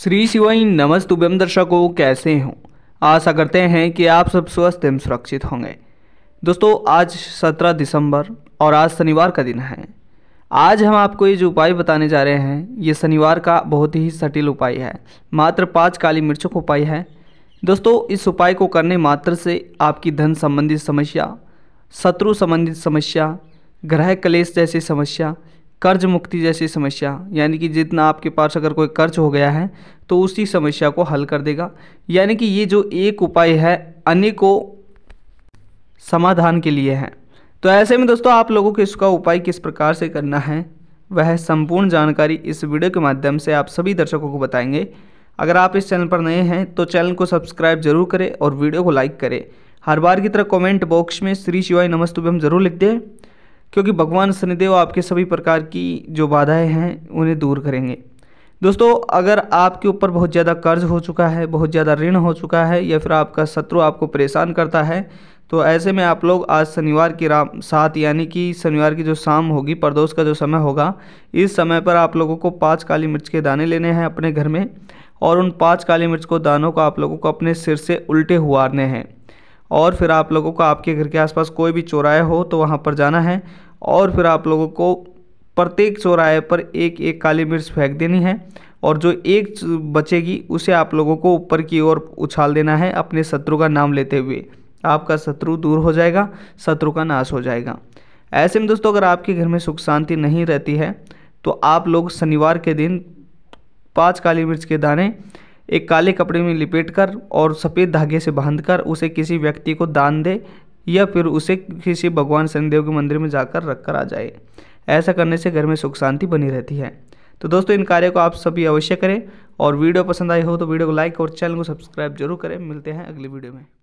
श्री शिवाई नमस्तुभ्यम दर्शकों कैसे हों आशा करते हैं कि आप सब स्वस्थ एवं सुरक्षित होंगे दोस्तों आज 17 दिसंबर और आज शनिवार का दिन है आज हम आपको ये जो उपाय बताने जा रहे हैं ये शनिवार का बहुत ही सटिल उपाय है मात्र पाँच काली मिर्चों का उपाय है दोस्तों इस उपाय को करने मात्र से आपकी धन संबंधित समस्या शत्रु संबंधित समस्या ग्रह कलेश जैसी समस्या कर्ज मुक्ति जैसी समस्या यानी कि जितना आपके पास अगर कोई कर्ज हो गया है तो उसी समस्या को हल कर देगा यानी कि ये जो एक उपाय है अनेकों समाधान के लिए है तो ऐसे में दोस्तों आप लोगों को इसका उपाय किस प्रकार से करना है वह संपूर्ण जानकारी इस वीडियो के माध्यम से आप सभी दर्शकों को बताएंगे अगर आप इस चैनल पर नए हैं तो चैनल को सब्सक्राइब जरूर करें और वीडियो को लाइक करें हर बार की तरह कमेंट बॉक्स में श्री शिवाय हम जरूर लिख दें क्योंकि भगवान शनिदेव आपके सभी प्रकार की जो बाधाएं हैं उन्हें दूर करेंगे दोस्तों अगर आपके ऊपर बहुत ज़्यादा कर्ज हो चुका है बहुत ज़्यादा ऋण हो चुका है या फिर आपका शत्रु आपको परेशान करता है तो ऐसे में आप लोग आज शनिवार की राम सात यानी कि शनिवार की जो शाम होगी प्रदोष का जो समय होगा इस समय पर आप लोगों को पाँच काली मिर्च के दाने लेने हैं अपने घर में और उन पाँच काली मिर्च को दानों को आप लोगों को अपने सिर से उल्टे हुआरने हैं और फिर आप लोगों को आपके घर के आसपास कोई भी चौराहे हो तो वहाँ पर जाना है और फिर आप लोगों को प्रत्येक चौराहे पर एक एक काली मिर्च फेंक देनी है और जो एक बचेगी उसे आप लोगों को ऊपर की ओर उछाल देना है अपने शत्रु का नाम लेते हुए आपका शत्रु दूर हो जाएगा शत्रु का नाश हो जाएगा ऐसे में दोस्तों अगर आपके घर में सुख शांति नहीं रहती है तो आप लोग शनिवार के दिन पाँच काली मिर्च के दाने एक काले कपड़े में लपेटकर और सफ़ेद धागे से बांधकर उसे किसी व्यक्ति को दान दे या फिर उसे किसी भगवान शनिदेव के मंदिर में जाकर रख कर आ जाए ऐसा करने से घर में सुख शांति बनी रहती है तो दोस्तों इन कार्य को आप सभी अवश्य करें और वीडियो पसंद आई हो तो वीडियो को लाइक और चैनल को सब्सक्राइब जरूर करें मिलते हैं अगली वीडियो में